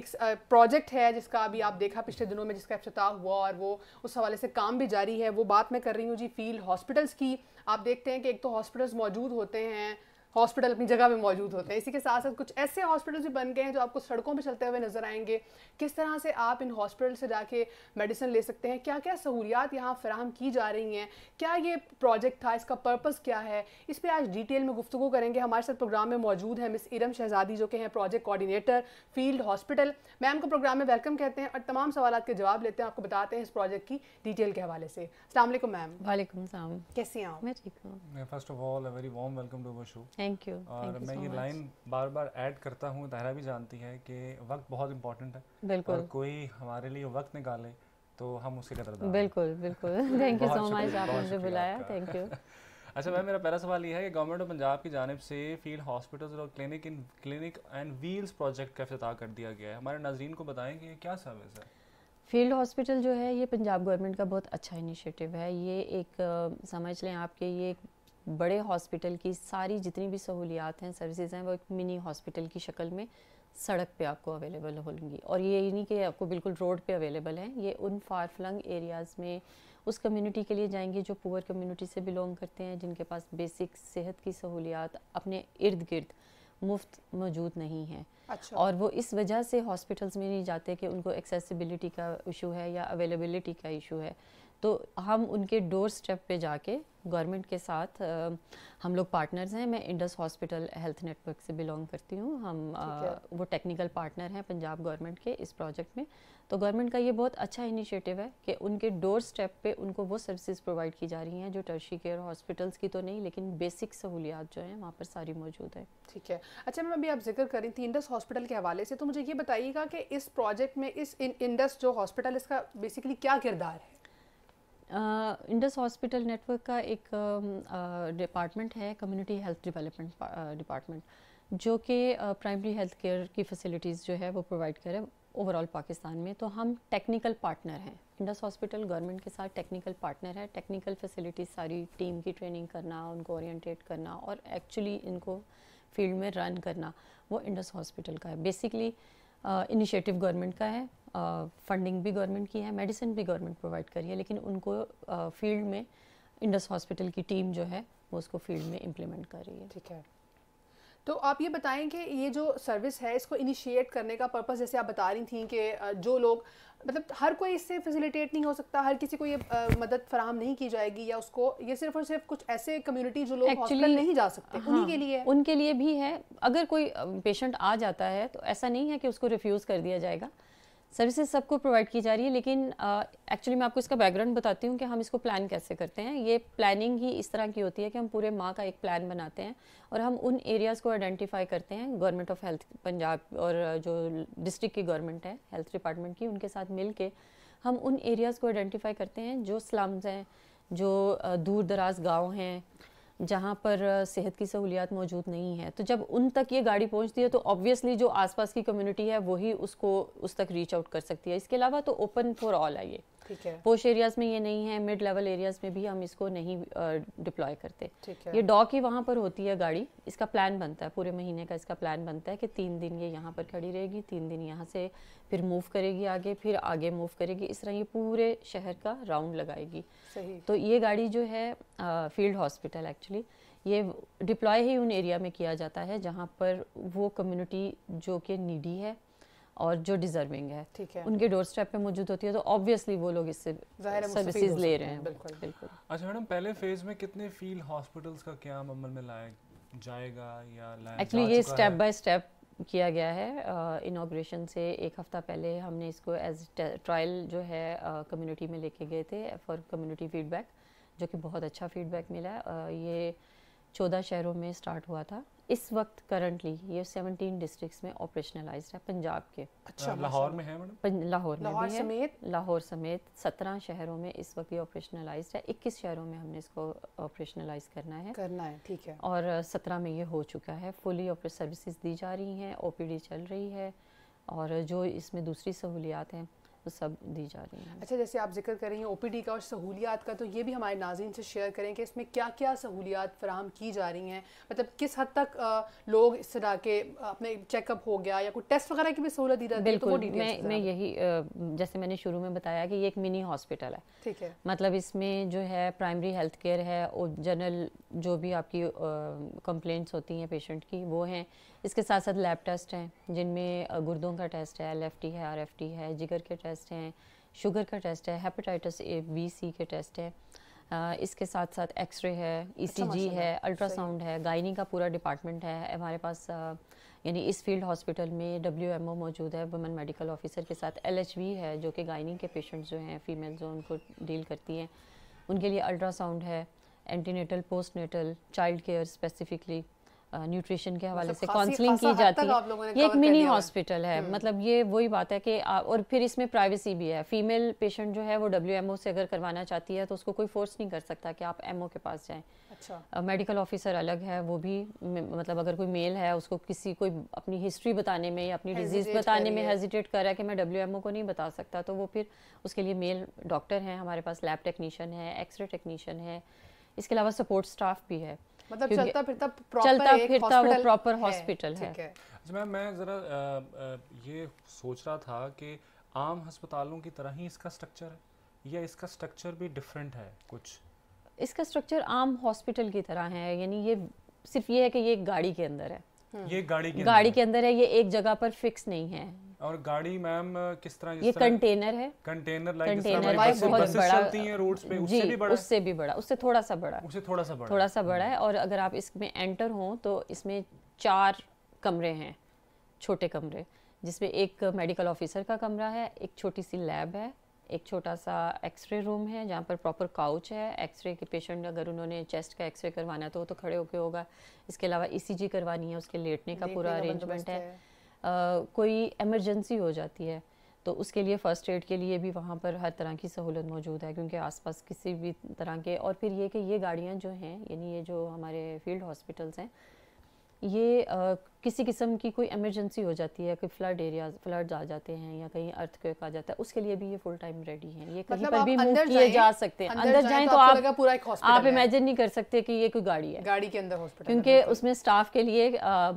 S2: एक प्रोजेक्ट है जिसका अभी आप देखा पिछले दिनों में जिसका अफ्तः हुआ और वो उस हवाले से काम भी जारी है वो बात मैं कर रही हूँ जी फील्ड हॉस्पिटल्स की आप देखते हैं कि एक तो हॉस्पिटल्स मौजूद होते हैं हॉस्पिटल अपनी जगह पे मौजूद होते हैं इसी के साथ साथ कुछ ऐसे हॉस्पिटल्स भी बन गए हैं जो आपको सड़कों पर चलते हुए नजर आएंगे किस तरह से आप इन हॉस्पिटल से जाके मेडिसिन ले सकते हैं क्या क्या सहूलियात यहाँ फराहम की जा रही हैं क्या ये प्रोजेक्ट था इसका पर्पज़ क्या है इस पर आज डिटेल में गुफ्तु करेंगे हमारे साथ प्रोग्राम में मौजूद है मिस इरम शहजादी जो कि हैं project coordinator field hospital ma'am को प्रोग्राम में वेलकम कहते हैं और तमाम सवाल के जवाब लेते हैं आपको बताते हैं इस प्रोजेक्ट की डिटेल के हवाले से असल मैम वाले
S3: कैसे हैं
S1: first of all very warm welcome to show thank you और मैं ये लाइन बार बार ऐड करता हूँ ताहरा भी जानती है कि वक्त बहुत इम्पोर्टेंट है बिल्कुल कोई हमारे लिए वक्त निकाले तो हम उसकी कदर
S3: बिल्कुल बिल्कुल थैंक यू सो मच आपने मुझे बुलाया थैंक यू
S1: अच्छा मैम मेरा पहला सवाल ये है कि गवर्नमेंट ऑफ पंजाब की जानब से फील्ड हॉस्पिटल्स और clinic in clinic and wheels project का अफ्ताह कर दिया गया है हमारे नाजरन को बताएं कि ये क्या सर्विस है
S3: फील्ड हॉस्पिटल जो है ये पंजाब गवर्नमेंट का बहुत अच्छा इनिशिएटिव है ये एक समझ लें आपके ये एक बड़े हॉस्पिटल की सारी जितनी भी सहूलियात हैं सर्विसेज हैं वो एक मिनी हॉस्पिटल की शक्ल में सड़क पे आपको अवेलेबल होंगी और ये नहीं कि आपको बिल्कुल रोड पे अवेलेबल हैं ये उन फार फ्लंग एरियाज़ में उस कम्युनिटी के लिए जाएंगे जो पुअर कम्युनिटी से बिलोंग करते हैं जिनके पास बेसिक सेहत की सहूलियात अपने इर्द गिर्द मुफ्त मौजूद नहीं है अच्छा। और वो इस वजह से हॉस्पिटल्स में नहीं जाते कि उनको एक्सेसिबिलिटी का इशू है या अवेलेबिलिटी का इशू है तो हम उनके डोर स्टेप पे जाके गवर्नमेंट के साथ आ, हम लोग पार्टनर्स हैं मैं इंडस हॉस्पिटल हेल्थ नेटवर्क से बिलोंग करती हूँ हम आ, वो टेक्निकल पार्टनर हैं पंजाब गवर्नमेंट के इस प्रोजेक्ट में तो गवर्नमेंट का ये बहुत अच्छा इनिशिएटिव है कि उनके डोर स्टेप पे उनको वो सर्विसेज प्रोवाइड की जा रही हैं जो टर्शी केयर हॉस्पिटल्स की तो नहीं लेकिन बेसिक सहूलियात जो हैं वहाँ पर सारी मौजूद है
S2: ठीक है अच्छा मैम अभी आप जिक्र कर रही थी इंडस हॉस्पिटल के हवाले से तो मुझे ये बताइएगा कि इस प्रोजेक्ट में इस इंडस जो हॉस्पिटल इसका बेसिकली क्या किरदार है
S3: इंडस हॉस्पिटल नेटवर्क का एक डिपार्टमेंट है कम्युनिटी हेल्थ डेवलपमेंट डिपार्टमेंट जो कि प्राइमरी हेल्थ केयर की फैसिलिटीज़ जो है वो प्रोवाइड करे ओवरऑल पाकिस्तान में तो हम टेक्निकल पार्टनर हैं इंडस हॉस्पिटल गवर्नमेंट के साथ टेक्निकल पार्टनर है टेक्निकल फैसिलिटीज सारी टीम की ट्रेनिंग करना उनको ओरिएंटेट करना और एक्चुअली इनको फील्ड में रन करना वो इंडस हॉस्पिटल का है बेसिकली इनिशिएटिव गवर्नमेंट का है फंडिंग भी गवर्नमेंट की है मेडिसिन भी गवर्नमेंट प्रोवाइड कर रही है लेकिन उनको फील्ड में इंडस हॉस्पिटल की टीम जो है वो उसको फील्ड में इम्प्लीमेंट कर रही है ठीक है तो
S2: आप ये बताएं कि ये जो सर्विस है इसको इनिशिएट करने का पर्पस जैसे आप बता रही थी कि जो लोग मतलब हर कोई इससे फैसिलिटेट नहीं हो सकता हर किसी को ये आ, मदद फराम नहीं की जाएगी या उसको ये सिर्फ और सिर्फ कुछ ऐसे कम्युनिटी जो लोग हॉस्पिटल नहीं जा सकते हाँ, उन्हीं के लिए
S3: उनके लिए भी है अगर कोई पेशेंट आ जाता है तो ऐसा नहीं है कि उसको रिफ्यूज़ कर दिया जाएगा सर्विसेज सबको प्रोवाइड की जा रही है लेकिन एक्चुअली uh, मैं आपको इसका बैकग्राउंड बताती हूँ कि हम इसको प्लान कैसे करते हैं ये प्लानिंग ही इस तरह की होती है कि हम पूरे माह का एक प्लान बनाते हैं और हम उन एरियाज़ को आइडेंटिफाई करते हैं गवर्नमेंट ऑफ हेल्थ पंजाब और जो डिस्ट्रिक्ट की गवर्नमेंट है हेल्थ डिपार्टमेंट की उनके साथ मिल के हम उन एरियाज़ को आइडेंटिफाई करते हैं जो स्लम्स हैं जो दूर दराज गाँव हैं जहाँ पर सेहत की सहूलियात मौजूद नहीं है तो जब उन तक ये गाड़ी पहुँचती है तो ऑब्वियसली जो आसपास की कम्युनिटी है वही उसको उस तक रीच आउट कर सकती है इसके अलावा तो ओपन फॉर ऑल है ये पोस्ट एरियाज़ में ये नहीं है मिड लेवल एरियाज़ में भी हम इसको नहीं डिप्लॉय करते ये डॉक ही वहाँ पर होती है गाड़ी इसका प्लान बनता है पूरे महीने का इसका प्लान बनता है कि तीन दिन ये यहाँ पर खड़ी रहेगी तीन दिन यहाँ से फिर मूव करेगी आगे फिर आगे मूव करेगी इस तरह ये पूरे शहर का राउंड लगाएगी तो ये गाड़ी जो है फील्ड हॉस्पिटल एक्चुअली ये डिप्लॉय ही उन एरिया में किया जाता है जहाँ पर वो कम्युनिटी जो कि नीडी है और जो डिजर्विंग है ठीक है उनके डोर स्टेप पे मौजूद होती है तो ऑब्वियसली वो लोग इससे सर्विसेज ले रहे हैं बिल्कुल बिल्कुल
S1: अच्छा मैडम पहले फेज में कितने फील हॉस्पिटल्स का क्या अमल में लाया जाएगा या लाया एक्चुअली ये स्टेप बाय
S3: स्टेप किया गया है इनाग्रेशन से एक हफ़्ता पहले हमने इसको एज ट्रायल जो है कम्युनिटी में लेके गए थे फॉर कम्युनिटी फीडबैक जो कि बहुत अच्छा फीडबैक मिला ये चौदह शहरों में स्टार्ट हुआ था इस वक्त करंटली ये 17 डिस्ट्रिक्ट्स में ऑपरेशनलाइज है पंजाब के अच्छा लाहौर में है मैडम लाहौर में लाहौर समेत लाहौर समेत 17 शहरों में इस वक्त ये ऑपरेशनलाइज है 21 शहरों में हमने इसको ऑपरेशनलाइज करना है करना है ठीक है और 17 में ये हो चुका है फुली ऑपरेट सर्विसेज दी जा रही हैं ओ चल रही है और जो इसमें दूसरी सहूलियात हैं वो सब दी जा रही है
S2: अच्छा जैसे आप जिक्र कर रही हैं ओपीडी का और सहूलियात का तो ये भी हमारे नाजीन से शेयर करें कि इसमें क्या क्या सहूलियात फराम की जा रही हैं मतलब किस हद तक लोग इस तरह के अपने चेकअप हो गया या कोई टेस्ट वगैरह की भी सहूलत दी जाती है तो मैं, मैं
S3: यही जैसे मैंने शुरू में बताया कि ये एक मिनी हॉस्पिटल है ठीक है मतलब इसमें जो है प्राइमरी हेल्थ केयर है और जनरल जो भी आपकी कंप्लेंट्स होती हैं पेशेंट की वो हैं इसके साथ साथ लैब टेस्ट हैं जिनमें गुर्दों का टेस्ट है एल है आर है जिगर के टेस्ट टेस्ट हैं शुगर का टेस्ट है हेपेटाइटिस ए बी सी के टेस्ट है इसके साथ साथ एक्सरे है ईसीजी e जी अच्छा, है अल्ट्रासाउंड है गायनी का पूरा डिपार्टमेंट है हमारे पास यानी इस फील्ड हॉस्पिटल में ओ मौजूद है वुमेन मेडिकल ऑफिसर के साथ वी है जो कि गायनी के पेशेंट्स जो हैं फीमेल जो उनको डील करती हैं उनके लिए अल्ट्रासाउंड है antenatal postnatal child care specifically nutrition के हवाले मतलब से काउंसलिंग की जाती है ये एक मिनी हॉस्पिटल है हम्म। मतलब ये वही बात है कि और फिर इसमें प्राइवेसी भी है फीमेल पेशेंट जो है वो डब्ल्यू से अगर करवाना चाहती है तो उसको कोई फोर्स नहीं कर सकता कि आप एम के पास जाएँ मेडिकल ऑफिसर अलग है वो भी मतलब अगर कोई मेल है उसको किसी कोई अपनी हिस्ट्री बताने में या अपनी डिजीज बताने में हेजिटेट कर रहा है कि मैं डब्ल्यू को नहीं बता सकता तो वो फिर उसके लिए मेल डॉक्टर हैं हमारे पास लैब टेक्नीशियन है एक्सरे टेक्नीशियन है इसके अलावा सपोर्ट स्टाफ भी है मतलब चलता फिरता चलता फिरता वो प्रॉपर हॉस्पिटल है
S1: अच्छा मैम मैं ज़रा ये सोच रहा था कि आम अस्पतालों की तरह ही इसका स्ट्रक्चर है या इसका स्ट्रक्चर भी डिफरेंट है कुछ
S3: इसका स्ट्रक्चर आम हॉस्पिटल की तरह है यानी ये सिर्फ ये है कि ये गाड़ी के अंदर है
S1: ये गाड़ी के गाड़ी
S3: के अंदर है ये एक जगह पर फिक्स नहीं है
S1: और गाड़ी मैम किस तरह ये कंटेनर है कंटेनर कंटेनर बसेस, बहुत बड़ा चलती है रोड्स पे उससे भी बड़ा उससे
S3: भी बड़ा उससे थोड़ा सा बड़ा उससे थोड़ा सा बड़ा थोड़ा सा बड़ा है और अगर आप इसमें एंटर हो तो इसमें चार कमरे हैं छोटे कमरे जिसमें एक मेडिकल ऑफिसर का कमरा है एक छोटी सी लैब है एक छोटा सा एक्सरे रूम है जहाँ पर प्रॉपर काउच है एक्सरे के पेशेंट अगर उन्होंने चेस्ट का एक्सरे करवाना तो वो तो खड़े होके होगा इसके अलावा ईसीजी e करवानी है उसके लेटने का पूरा अरेंजमेंट है कोई एमरजेंसी हो जाती है तो उसके लिए फ़र्स्ट एड के लिए भी वहाँ पर हर तरह की सहूलत मौजूद है क्योंकि आसपास किसी भी तरह के और फिर ये कि ये गाड़ियाँ जो हैं यानी ये जो हमारे फील्ड हॉस्पिटल्स हैं ये किसी किस्म की कोई इमरजेंसी हो जाती है कोई फ्लड एरियाज फ्लड आ जाते हैं या कहीं अर्थक्वेक आ जाता है उसके लिए भी ये फुल टाइम रेडी है ये कहीं मतलब पर भी मूव किए जा सकते हैं अंदर जाए तो, तो आप पूरा एक आप इमेजिन नहीं कर सकते कि ये कोई गाड़ी है गाड़ी के अंदर हॉस्पिटल क्योंकि उसमें स्टाफ के लिए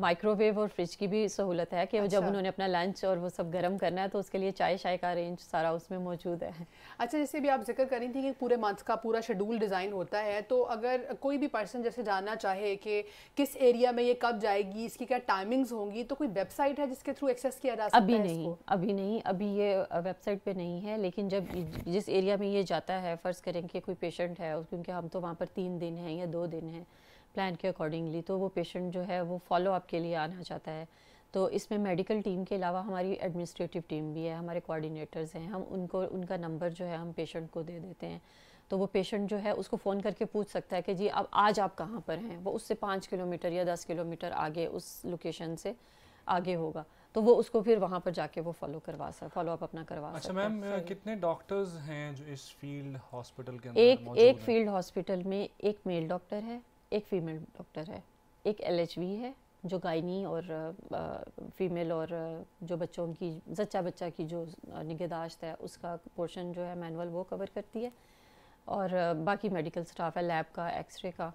S3: माइक्रोवेव और फ्रिज की भी सहूलत है कि जब अच्छा। उन्होंने अपना लंच और वो सब गर्म करना है तो उसके लिए चाय शाय का अरेंज सारा उसमें मौजूद है
S2: अच्छा जैसे भी आप जिक्र करी थी कि पूरे मंथ का पूरा शेड्यूल डिज़ाइन होता है तो अगर कोई भी पर्सन जैसे जानना चाहे कि किस एरिया में ये कब जाएगी इसकी क्या टाइमिंग्स होंगी तो कोई वेबसाइट है जिसके थ्रू एक्सेस किया जा सकता अभी है नहीं
S3: अभी नहीं अभी ये वेबसाइट पे नहीं है लेकिन जब जिस एरिया में ये जाता है फ़र्ज़ करें कि कोई पेशेंट है क्योंकि हम तो वहाँ पर तीन दिन हैं या दो दिन हैं प्लान के अकॉर्डिंगली तो वो पेशेंट जो है वो फॉलो अप के लिए आना चाहता है तो इसमें मेडिकल टीम के अलावा हमारी एडमिनिस्ट्रेटिव टीम भी है हमारे कोऑर्डिनेटर्स हैं हम उनको उनका नंबर जो है हम पेशेंट को दे देते हैं तो वो पेशेंट जो है उसको फ़ोन करके पूछ सकता है कि जी अब आज आप कहाँ पर हैं वो उससे पाँच किलोमीटर या दस किलोमीटर आगे उस लोकेशन से आगे होगा तो वो उसको फिर वहाँ पर जाके वो फॉलो करवा सकता फॉलो अप अपना करवा अच्छा मैम
S1: कितने डॉक्टर्स हैं जो इस फील्ड हॉस्पिटल के एक एक फील्ड
S3: हॉस्पिटल में एक मेल डॉक्टर है एक फीमेल डॉक्टर है एक एल है जो गायनी और फीमेल और जो बच्चों की जच्चा बच्चा की जो निगहदाश्त है उसका पोर्शन जो है मैनुअल वो कवर करती है और बाकी मेडिकल स्टाफ है लैब का एक्सरे का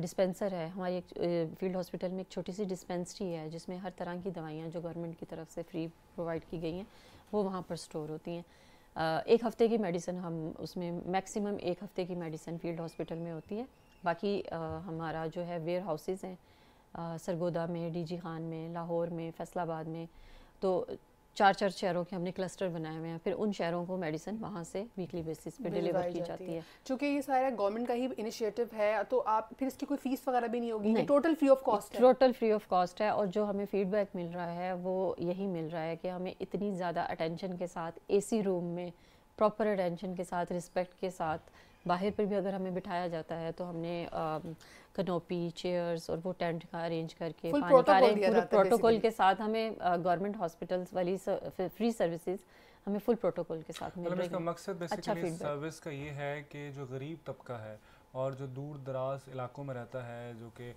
S3: डिस्पेंसर है हमारी एक फील्ड हॉस्पिटल में एक छोटी सी डिस्पेंसरी है जिसमें हर तरह की दवाइयाँ जो गवर्नमेंट की तरफ से फ्री प्रोवाइड की गई हैं वो वहाँ पर स्टोर होती हैं एक हफ़्ते की मेडिसिन हम उसमें मैक्सिमम एक हफ़्ते की मेडिसिन फील्ड हॉस्पिटल में होती है बाकी आ, हमारा जो है वेयर हाउसेज़ हैं सरगोदा में डी खान में लाहौर में फैसलाबाद में तो चार चार शहरों के हमने क्लस्टर बनाए हुए हैं फिर उन शहरों को मेडिसिन वहाँ से वीकली बेसिस पे डिलीवर की जाती, है
S2: क्योंकि ये सारा गवर्नमेंट का ही इनिशिएटिव है तो आप फिर इसकी कोई फीस वगैरह भी नहीं होगी total
S3: free of cost total free of cost है और जो हमें फीडबैक मिल रहा है वो यही मिल रहा है कि हमें इतनी ज़्यादा अटेंशन के साथ ए रूम में प्रॉपर अटेंशन के साथ रिस्पेक्ट के साथ बाहर पर भी अगर हमें बिठाया जाता है तो हमने कनोपी चेयर्स और वो टेंट का अरेंज करके प्रोटोकॉल के साथ हमें गवर्नमेंट हॉस्पिटल्स वाली फ्री सर्विसेज हमें फुल प्रोटोकॉल के साथ मिल मतलब रही है मकसद अच्छा सर्विस
S1: का ये है कि जो गरीब तबका है और जो दूर दराज इलाकों में रहता है जो कि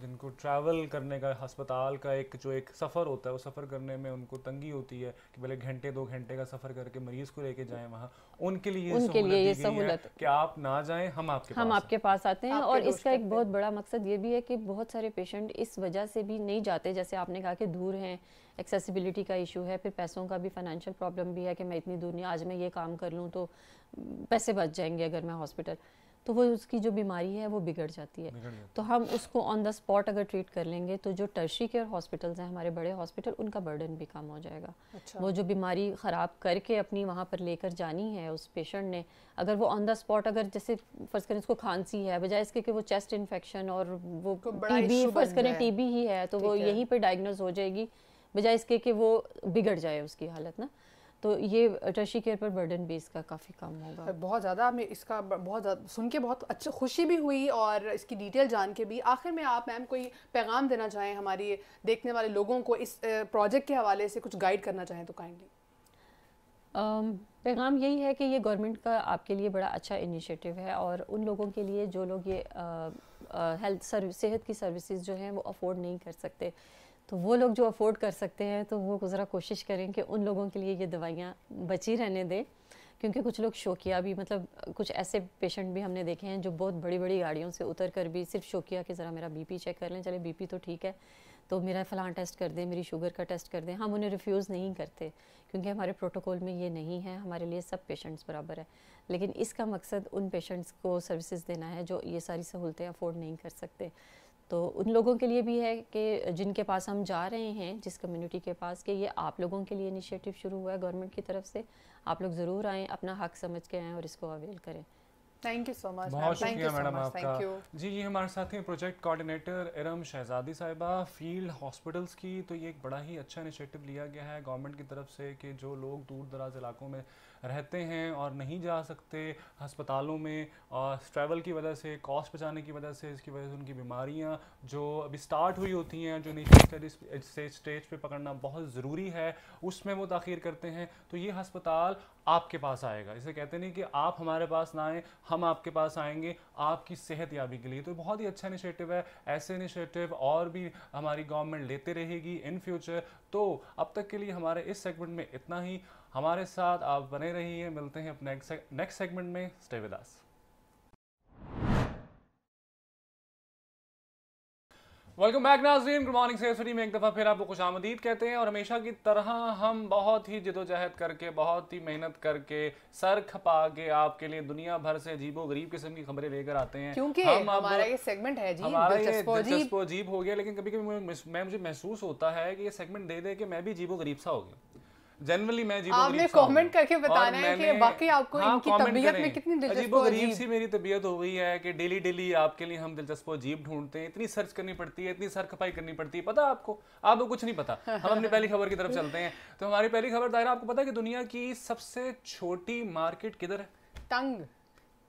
S1: जिनको ट्रैवल करने का अस्पताल का एक जो एक सफ़र होता है वो सफ़र करने में उनको तंगी होती है कि पहले घंटे दो घंटे का सफ़र करके मरीज़ को लेके जाएं वहाँ उनके लिए उनके लिए ये सहूलत कि आप ना जाएं हम आपके हम पास आपके
S3: पास आते हैं और इसका एक बहुत बड़ा मकसद ये भी है कि बहुत सारे पेशेंट इस वजह से भी नहीं जाते जैसे आपने कहा कि दूर हैं एक्सेसिबिलिटी का इशू है फिर पैसों का भी फाइनेंशियल प्रॉब्लम भी है कि मैं इतनी दूर नहीं आज मैं ये काम कर लूँ तो पैसे बच जाएंगे अगर मैं हॉस्पिटल तो वो उसकी जो बीमारी है वो बिगड़ जाती है तो हम उसको ऑन द स्पॉट अगर ट्रीट कर लेंगे तो जो टर्शी केयर हॉस्पिटल्स हैं हमारे बड़े हॉस्पिटल उनका बर्डन भी कम हो जाएगा अच्छा। वो जो बीमारी ख़राब करके अपनी वहाँ पर लेकर जानी है उस पेशेंट ने अगर वो ऑन द स्पॉट अगर जैसे फ़र्ज़ करें उसको खांसी है बजाय इसके कि वो चेस्ट इन्फेक्शन और वो टीबी तो फ़र्ज़ करें टीबी ही है तो वो यहीं पर डायग्नोज हो जाएगी बजाय इसके कि वो बिगड़ जाए उसकी हालत ना तो ये टर्शी केयर पर बर्डन भी इसका काफ़ी कम होगा
S2: बहुत ज़्यादा हमें इसका बहुत ज़्यादा सुन के बहुत अच्छी खुशी भी हुई और इसकी डिटेल जान के भी आखिर में आप मैम कोई पैगाम देना चाहें हमारी देखने वाले लोगों को इस प्रोजेक्ट के हवाले से कुछ गाइड करना चाहें तो काइंडली
S3: पैगाम यही है कि ये गवर्नमेंट का आपके लिए बड़ा अच्छा इनिशिएटिव है और उन लोगों के लिए जो लोग ये हेल्थ सर्विस सेहत की सर्विसेज जो हैं वो अफोर्ड नहीं कर सकते तो वो लोग जो अफोर्ड कर सकते हैं तो वो ज़रा कोशिश करें कि उन लोगों के लिए ये दवाइयाँ बची रहने दें क्योंकि कुछ लोग शोकिया भी मतलब कुछ ऐसे पेशेंट भी हमने देखे हैं जो बहुत बड़ी बड़ी गाड़ियों से उतर कर भी सिर्फ शोकिया के ज़रा मेरा बीपी चेक कर लें चले बीपी तो ठीक है तो मेरा फ़लाँ टेस्ट कर दें मेरी शुगर का टेस्ट कर दें हम उन्हें रिफ्यूज़ नहीं करते क्योंकि हमारे प्रोटोकॉल में ये नहीं है हमारे लिए सब पेशेंट्स बराबर है लेकिन इसका मकसद उन पेशेंट्स को सर्विसेज देना है जो ये सारी सहूलतें अफोर्ड नहीं कर सकते तो उन लोगों के लिए भी है कि जिनके पास हम जा रहे हैं जिस कम्युनिटी के पास कि ये आप लोगों के लिए इनिशिएटिव शुरू हुआ है गवर्नमेंट की तरफ से आप लोग ज़रूर आएँ अपना हक समझ के आएँ और इसको अवेल करें थैंक यू सो मच बहुत शुक्रिया मैडम आपका
S1: जी ये हमारे साथ हैं प्रोजेक्ट कोऑर्डिनेटर इरम शहजादी साहिबा फील्ड हॉस्पिटल्स की तो ये एक बड़ा ही अच्छा इनिशिएटिव लिया गया है गवर्नमेंट की तरफ से कि जो लोग दूर दराज इलाकों में रहते हैं और नहीं जा सकते अस्पतालों में और ट्रैवल की वजह से कॉस्ट बचाने की वजह से इसकी वजह से उनकी बीमारियाँ जो अभी स्टार्ट हुई होती हैं जो इनिशियल स्टेज स्टेज पे पकड़ना बहुत ज़रूरी है उसमें वो तखीर करते हैं तो ये हस्पताल आपके पास आएगा इसे कहते नहीं कि आप हमारे पास ना आएँ हम आपके पास आएंगे आपकी सेहत याबी के लिए तो बहुत ही अच्छा इनिशिएटिव है ऐसे इनिशिएटिव और भी हमारी गवर्नमेंट लेते रहेगी इन फ्यूचर तो अब तक के लिए हमारे इस सेगमेंट में इतना ही हमारे साथ आप बने रहिए मिलते हैं अपने नेक्स्ट सेगमेंट में stay with us welcome back नाजरीन गुड मॉर्निंग सेसरी में एक दफ़ा फिर आपको खुश आमदीद कहते हैं और हमेशा की तरह हम बहुत ही जदोजहद करके बहुत ही मेहनत करके सर खपा के आपके लिए दुनिया भर से अजीबो गरीब किस्म की खबरें लेकर आते हैं क्योंकि हम हमारा ये सेगमेंट है जी हमारा ये दिलचस्प अजीब हो गया लेकिन कभी कभी मैं मुझे महसूस होता है कि ये सेगमेंट दे दे के मैं भी जीबो गरीब सा हो गया जनरली मैं अजीब आपने कमेंट करके बताना है कि बाकी आपको हाँ, इनकी तबीयत में कितनी दिलचस्प अजीब गरीब सी मेरी तबीयत हो गई है कि डेली डेली आपके लिए हम दिलचस्प अजीब ढूंढते हैं इतनी सर्च करनी पड़ती है इतनी सर खपाई करनी पड़ती है पता आपको आपको कुछ नहीं पता हम अपनी पहली खबर की तरफ चलते हैं तो हमारी पहली खबर दायरा आपको पता है कि दुनिया की सबसे छोटी मार्केट किधर है तंग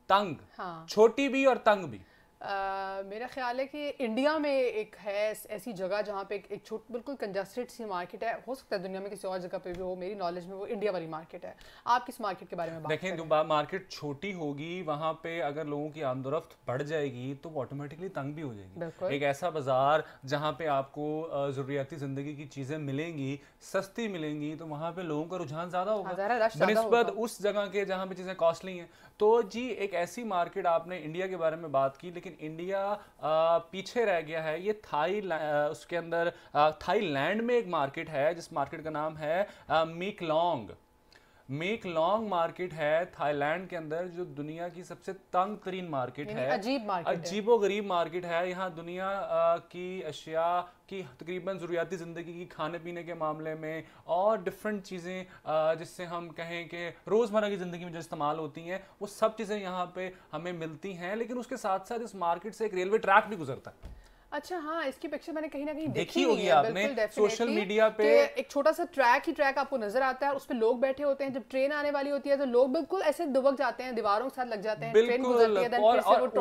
S1: तंग हाँ। छोटी भी और तंग भी
S2: मेरा ख्याल है कि इंडिया में एक है ऐसी जगह जहाँ पे एक छोट बिल्कुल कंजस्टेड सी मार्केट है हो सकता है दुनिया में किसी और जगह पे भी हो मेरी नॉलेज में वो इंडिया वाली मार्केट है आप किस मार्केट के बारे में देखें
S1: मार्केट छोटी होगी वहाँ पे अगर लोगों की आमदोरफ्त बढ़ जाएगी तो ऑटोमेटिकली तंग भी हो जाएगी एक ऐसा बाजार जहाँ पे आपको ज़रूरियाती ज़िंदगी की चीज़ें मिलेंगी सस्ती मिलेंगी तो वहाँ पे लोगों का रुझान ज़्यादा होगा हाँ, उस जगह के जहाँ पे चीज़ें कॉस्टली हैं तो जी एक ऐसी मार्केट आपने इंडिया के बारे में बात की लेकिन इंडिया आ, पीछे रह गया है ये थाई उसके अंदर थाईलैंड में एक मार्केट है जिस मार्केट का नाम है मिकलोंग मेक लॉन्ग मार्केट है थाईलैंड के अंदर जो दुनिया की सबसे तंग तरीन मार्केट है अजीब मार्केट अजीबो गरीब मार्केट है यहाँ दुनिया की अशिया की तकरीबन ज़रूरियाती ज़िंदगी की खाने पीने के मामले में और डिफरेंट चीज़ें जिससे हम कहें कि रोज़मर्रा की ज़िंदगी में जो इस्तेमाल होती हैं वो सब चीज़ें यहाँ पे हमें मिलती हैं लेकिन उसके साथ साथ इस मार्केट से एक रेलवे ट्रैक भी गुजरता है
S2: अच्छा हाँ इसकी पिक्चर मैंने कहीं ना कहीं देखी होगी आपने सोशल मीडिया पे एक छोटा सा ट्रैक ही ट्रैक आपको नजर आता है उस पर लोग बैठे होते हैं जब ट्रेन आने वाली होती है तो लोग बिल्कुल ऐसे दुबक जाते हैं दीवारों के साथ लग जाते हैं ट्रेन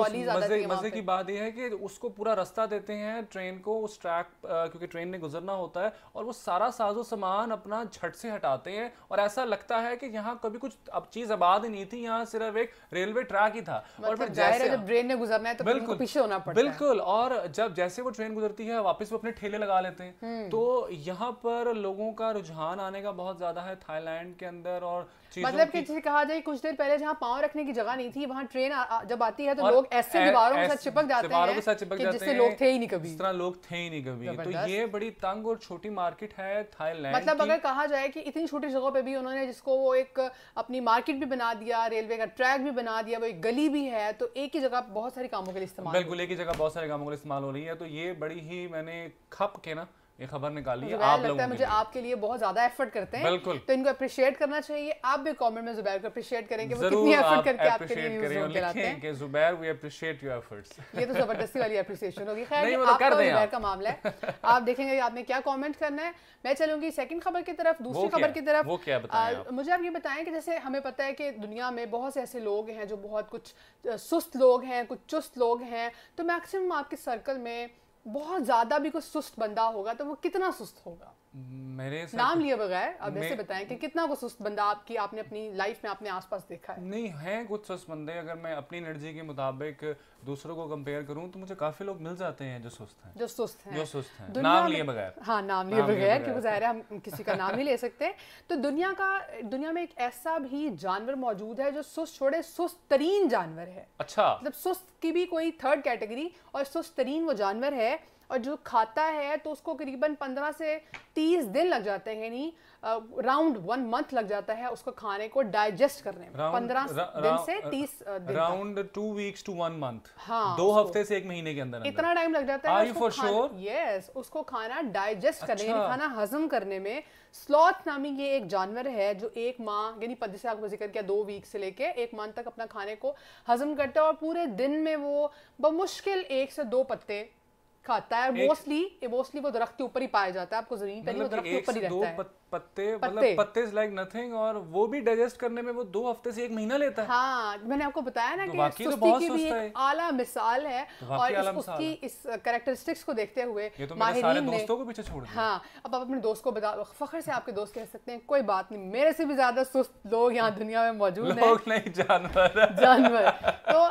S2: गुजरती है मजे,
S1: की बात यह है कि उसको पूरा रास्ता देते हैं ट्रेन को उस ट्रैक क्योंकि ट्रेन ने गुजरना होता है और वो सारा साजो सामान अपना झट से हटाते हैं और ऐसा लगता है कि यहाँ कभी कुछ अब चीज आबाद ही नहीं थी यहाँ सिर्फ एक रेलवे ट्रैक ही था और मतलब फिर जब
S2: ट्रेन ने गुजरना है तो बिल्कुल पीछे
S1: होना पड़ता बिल्कुल और जब जैसे वो ट्रेन गुजरती है वापस वो अपने ठेले लगा लेते हैं हम्म। तो यहाँ पर लोगों का रुझान आने का बहुत ज्यादा है थाईलैंड के अंदर और मतलब कि जैसे
S2: कहा जाए कुछ देर पहले जहाँ पाँव रखने की जगह नहीं थी वहाँ ट्रेन जब आती है तो लोग ऐसे
S1: दीवारों के साथ चिपक जाते हैं के साथ चिपक जाते लोग थे ही नहीं कभी इस तरह लोग थे ही नहीं कभी तो ये बड़ी तंग और छोटी मार्केट है थाईलैंड मतलब अगर
S2: कहा जाए कि इतनी छोटी जगह पे भी उन्होंने जिसको वो एक अपनी मार्केट भी बना दिया रेलवे का ट्रैक भी बना दिया वो एक गली भी है तो एक ही जगह बहुत सारे कामों के लिए इस्तेमाल बिल्कुल
S1: एक ही जगह बहुत सारे कामों के लिए इस्तेमाल हो रही है तो ये बड़ी ही मैंने खप के ना ये खबर निकाली तो है आप लगता मुझे
S2: आपके लिए बहुत ज्यादा एफर्ट करते हैं बिल्कुल तो इनको अप्रिशिएट करना चाहिए आप भी कमेंट में जुबैर को अप्रिशिएट करेंगे कि वो कितनी एफर्ट करके आपके लिए न्यूज़ रोल कराते हैं
S1: कि Zubair we appreciate your efforts ये तो जबरदस्ती
S2: वाली एप्रिसिएशन होगी खैर नहीं तो कर दें जुबैर का मामला है आप देखेंगे आपने क्या कॉमेंट करना है मैं चलूंगी सेकंड खबर की तरफ दूसरी खबर की तरफ मुझे आप ये बताएं कि जैसे हमें पता है कि दुनिया में बहुत से ऐसे लोग हैं जो बहुत कुछ सुस्त लोग हैं कुछ चुस्त लोग हैं तो मैक्सिमम आपके सर्कल में बहुत ज़्यादा भी कोई सुस्त बंदा होगा तो वो कितना सुस्त होगा
S1: मेरे नाम लिए बगैर अब ऐसे बताएं
S2: कि कितना कुछ सुस्त बंदा आपकी आपने अपनी लाइफ में आपने आसपास देखा है
S1: नहीं है कुछ सुस्त बंदे अगर मैं अपनी एनर्जी के मुताबिक दूसरों को कंपेयर करूं तो मुझे काफी लोग मिल जाते हैं जो सुस्त हैं जो सुस्त हैं जो सुस्त हैं नाम लिए बगैर हाँ नाम लिए बगैर क्योंकि जाहिर
S2: है हम किसी का नाम ही ले सकते तो दुनिया का दुनिया में एक ऐसा भी जानवर मौजूद है जो सुस्त छोड़े सुस्त तरीन जानवर है अच्छा मतलब सुस्त की भी कोई थर्ड कैटेगरी और सुस्त तरीन वो जानवर है और जो खाता है तो उसको करीबन पंद्रह से तीस दिन लग जाते हैं यानी राउंड वन मंथ लग जाता है उसको खाने को डाइजेस्ट करने में पंद्रह दिन से तीस round
S1: two weeks to one month हाँ दो हफ्ते से एक महीने के अंदर इतना टाइम लग जाता है उसको खान, sure?
S2: yes, उसको खाना डाइजेस्ट अच्छा। करने खाना हजम करने में स्लॉथ नामी ये एक जानवर है जो एक माह यानी पद से आपको जिक्र किया दो वीक से लेके एक मंथ तक अपना खाने को हजम करता है और पूरे दिन में वो बमुश्किल एक से दो पत्ते खाता है मोस्टली मोस्टली वो दरख्त के ऊपर ही पाया जाता है आपको जमीन पर नहीं मतलब दरख्त के ऊपर ही रहता है पत,
S1: पत्ते मतलब पत्ते इज लाइक नथिंग और वो भी डाइजेस्ट करने में वो दो हफ्ते से एक महीना लेता है
S2: हाँ मैंने आपको बताया ना तो कि तो सुस्ती तो की भी एक आला मिसाल है तो और उसकी इस कैरेक्टरिस्टिक्स को देखते हुए तो माहिरीन ने दोस्तों को पीछे छोड़ दिया हाँ अब आप अपने दोस्त को बता फखर से आपके दोस्त कह सकते हैं कोई बात नहीं मेरे से भी ज्यादा सुस्त लोग यहाँ दुनिया में मौजूद हैं
S1: जानवर जानवर
S2: तो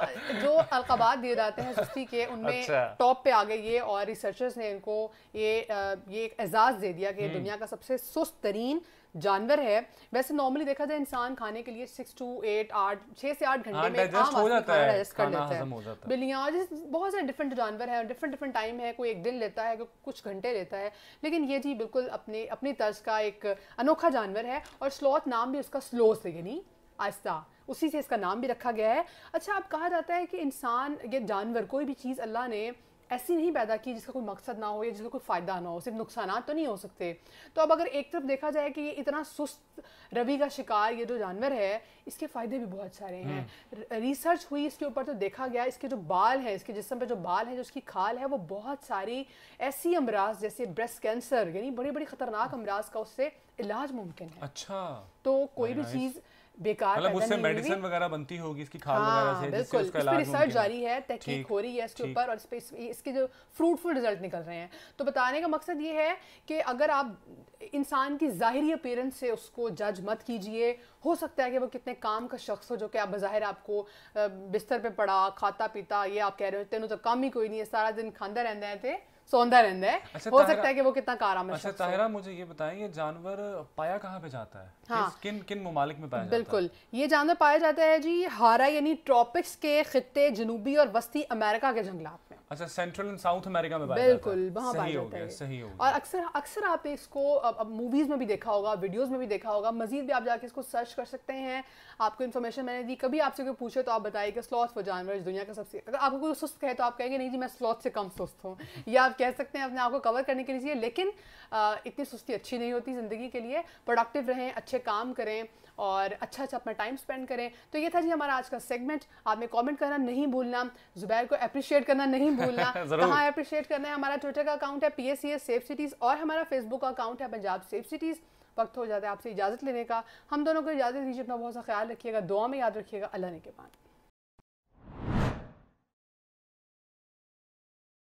S2: जो अलकाबात दिए जाते हैं सुस्ती के उनमें अच्छा। टॉप पे आ गए ये और रिसर्चर्स ने इनको ये ये एक एजाज़ दे दिया कि हम्म। दुनिया का सबसे सुस्त तरीन जानवर है वैसे नॉर्मली देखा जाए इंसान खाने के लिए सिक्स टू एट आठ छः से आठ घंटे में आम हो जाता है कर लेता है बिल्लियाँ बहुत सारे डिफरेंट जानवर हैं डिफरेंट डिफरेंट टाइम है कोई एक दिन लेता है कोई कुछ घंटे लेता है लेकिन ये जी बिल्कुल अपने अपनी तर्ज का एक अनोखा जानवर है और स्लोत नाम भी उसका स्लो से यानी आस्था उसी से इसका नाम भी रखा गया है अच्छा अब कहा जाता है कि इंसान या जानवर कोई भी चीज़ अल्लाह ने ऐसी नहीं पैदा की जिसका कोई मकसद ना हो या जिसका कोई फ़ायदा ना हो सिर्फ नुकसान तो नहीं हो सकते तो अब अगर एक तरफ देखा जाए कि ये इतना सुस्त रवि का शिकार ये जो जानवर है इसके फ़ायदे भी बहुत सारे हैं हम्म। रिसर्च हुई इसके ऊपर तो देखा गया इसके जो बाल हैं इसके जिसम पे जो बाल हैं जो उसकी खाल है वो बहुत सारी ऐसी अमराज जैसे ब्रेस्ट कैंसर यानी बड़ी बड़ी ख़तरनाक अमराज का उससे इलाज मुमकिन है अच्छा तो कोई भी चीज़ बेकार मतलब उससे मेडिसिन
S1: वगैरह बनती होगी इसकी खाद हाँ, वगैरह से बिल्कुल उसका इस रिसर्च जारी है तहकीक हो रही है इसके ऊपर और
S2: इस इसके जो फ्रूटफुल रिजल्ट निकल रहे हैं तो बताने का मकसद ये है कि अगर आप इंसान की ज़ाहरी अपेयरेंस से उसको जज मत कीजिए हो सकता है कि वो कितने काम का शख्स हो जो कि आप बाहिर आपको बिस्तर पर पड़ा खाता पीता ये आप कह रहे हो तेनों तो काम ही कोई नहीं है सारा दिन खांदा रहता है तो सौंदा रहता है अच्छा, हो सकता है कि वो कितना कारा में अच्छा
S1: ताहिरा मुझे ये बताएं ये जानवर पाया कहाँ पे जाता है हाँ, किन किन ममालिक में पाया बिल्कुल जाता
S2: है? ये जानवर पाया जाता है जी हारा यानी ट्रॉपिक्स के खत्ते जनूबी और वस्ती अमेरिका के जंगलात
S1: में अच्छा सेंट्रल एंड साउथ अमेरिका में बिल्कुल वहाँ पाया जाता है सही हो
S2: और अक्सर अक्सर आप इसको मूवीज में भी देखा होगा वीडियोज में भी देखा होगा मजीद भी आप जाके इसको सर्च कर सकते हैं आपको इन्फॉर्मेशन मैंने दी कभी आपसे कोई पूछे तो आप बताइए कि स्लॉथ वो जानवर दुनिया का सबसे अगर आपको कोई सुस्त कहे तो आप कहेंगे नहीं जी मैं स्लॉथ से कम सुस्त हूँ या आप कह सकते हैं अपने आप को कवर करने के लिए लेकिन आ, इतनी सुस्ती अच्छी नहीं होती ज़िंदगी के लिए प्रोडक्टिव रहें अच्छे काम करें और अच्छा अच्छा अपना टाइम स्पेंड करें तो ये था जी हमारा आज का सेगमेंट आपने कमेंट करना नहीं भूलना जुबैर को अप्रिशिएट करना नहीं भूलना कहाँ अप्रिशिएट करना है हमारा ट्विटर का अकाउंट है P S C safe cities और हमारा फेसबुक का अकाउंट है पंजाब सेफ सिटीज़ वक्त हो जाता है आपसे इजाज़त लेने का हम दोनों को इजाज़त दीजिए अपना बहुत
S1: सा ख्याल रखिएगा दुआ में याद रखिएगा अल्लाह ने के बाद